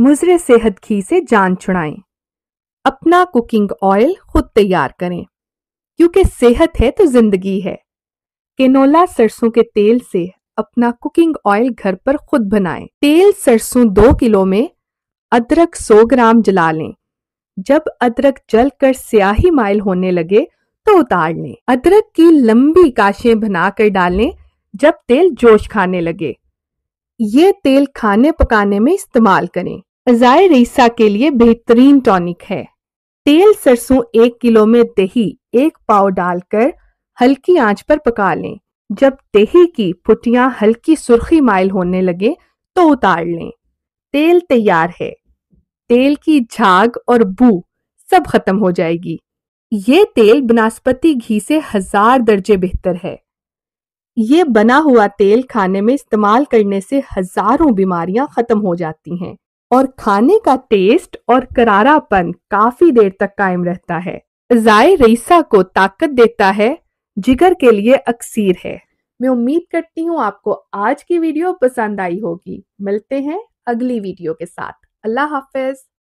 मुजरे सेहत घी से जान छुड़ाएं अपना कुकिंग ऑयल खुद तैयार करें क्योंकि सेहत है तो जिंदगी है केनोला सरसों के तेल से अपना कुकिंग ऑयल घर पर खुद बनाएं तेल सरसों दो किलो में अदरक सौ ग्राम जला लें जब अदरक जलकर स्याही माइल होने लगे तो उतार लें अदरक की लंबी काशें बनाकर डालें जब तेल जोश खाने लगे ये तेल खाने पकाने में इस्तेमाल करें अजाय रेसा के लिए बेहतरीन टॉनिक है तेल सरसों एक किलो में दही एक पाव डालकर हल्की आंच पर पका लें जब दही की पुटियां हल्की सुर्खी माइल होने लगे तो उतार लें तेल तैयार है तेल की झाग और बू सब खत्म हो जाएगी ये तेल बनस्पति घी से हजार दर्जे बेहतर है ये बना हुआ तेल खाने में इस्तेमाल करने से हजारों बीमारियां खत्म हो जाती हैं और खाने का टेस्ट और करारापन काफी देर तक कायम रहता है जाय रईसा को ताकत देता है जिगर के लिए अक्सीर है मैं उम्मीद करती हूँ आपको आज की वीडियो पसंद आई होगी मिलते हैं अगली वीडियो के साथ अल्लाह हाफिज